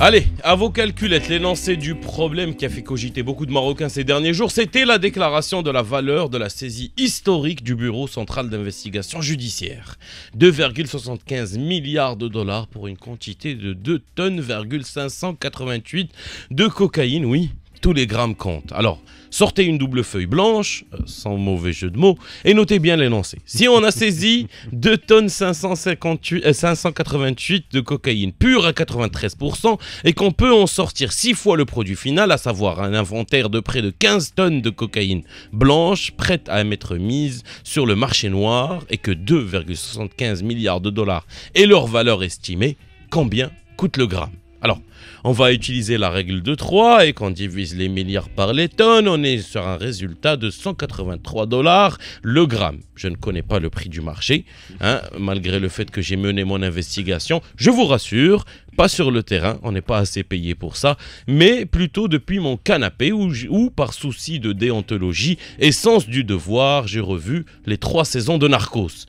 Allez, à vos calculettes, l'énoncé du problème qui a fait cogiter beaucoup de Marocains ces derniers jours, c'était la déclaration de la valeur de la saisie historique du Bureau central d'investigation judiciaire. 2,75 milliards de dollars pour une quantité de 2 tonnes 588 de cocaïne, oui, tous les grammes comptent. Alors, sortez une double feuille blanche, euh, sans mauvais jeu de mots, et notez bien l'énoncé. Si on a saisi 2 tonnes 588 euh, de cocaïne pure à 93%, et qu'on peut en sortir 6 fois le produit final, à savoir un inventaire de près de 15 tonnes de cocaïne blanche prête à être mise sur le marché noir, et que 2,75 milliards de dollars est leur valeur estimée, combien coûte le gramme alors, on va utiliser la règle de 3 et qu'on divise les milliards par les tonnes, on est sur un résultat de 183 dollars le gramme. Je ne connais pas le prix du marché, hein, malgré le fait que j'ai mené mon investigation. Je vous rassure, pas sur le terrain, on n'est pas assez payé pour ça, mais plutôt depuis mon canapé ou où, par souci de déontologie et sens du devoir, j'ai revu les trois saisons de Narcos.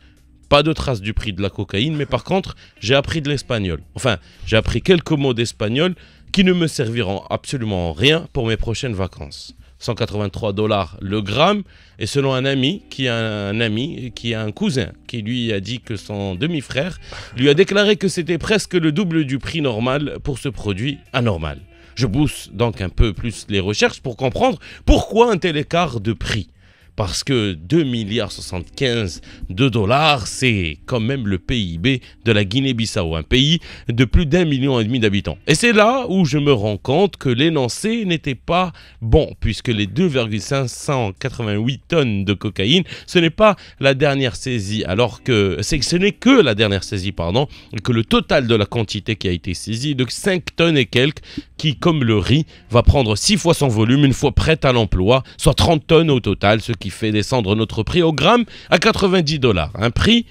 Pas de trace du prix de la cocaïne, mais par contre, j'ai appris de l'espagnol. Enfin, j'ai appris quelques mots d'espagnol qui ne me serviront absolument rien pour mes prochaines vacances. 183 dollars le gramme, et selon un ami qui a un ami qui a un cousin qui lui a dit que son demi-frère lui a déclaré que c'était presque le double du prix normal pour ce produit anormal. Je pousse donc un peu plus les recherches pour comprendre pourquoi un tel écart de prix parce que 2 milliards de dollars, c'est quand même le PIB de la Guinée-Bissau, un pays de plus d'un million et demi d'habitants. Et c'est là où je me rends compte que l'énoncé n'était pas bon, puisque les 2,588 tonnes de cocaïne, ce n'est pas la dernière saisie, alors que ce n'est que la dernière saisie, pardon, que le total de la quantité qui a été saisie de 5 tonnes et quelques qui, comme le riz, va prendre 6 fois son volume une fois prête à l'emploi, soit 30 tonnes au total, ce qui fait descendre notre prix au gramme à 90 dollars. Un prix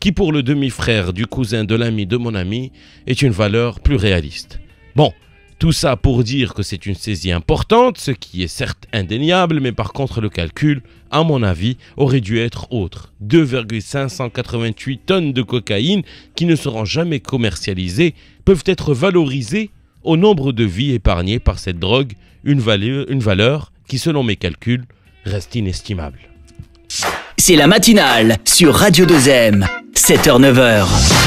qui, pour le demi-frère du cousin de l'ami de mon ami, est une valeur plus réaliste. Bon, tout ça pour dire que c'est une saisie importante, ce qui est certes indéniable, mais par contre le calcul, à mon avis, aurait dû être autre. 2,588 tonnes de cocaïne qui ne seront jamais commercialisées peuvent être valorisées au nombre de vies épargnées par cette drogue, une valeur, qui, selon mes calculs, reste inestimable. C'est la matinale sur Radio 2M, 7h-9h.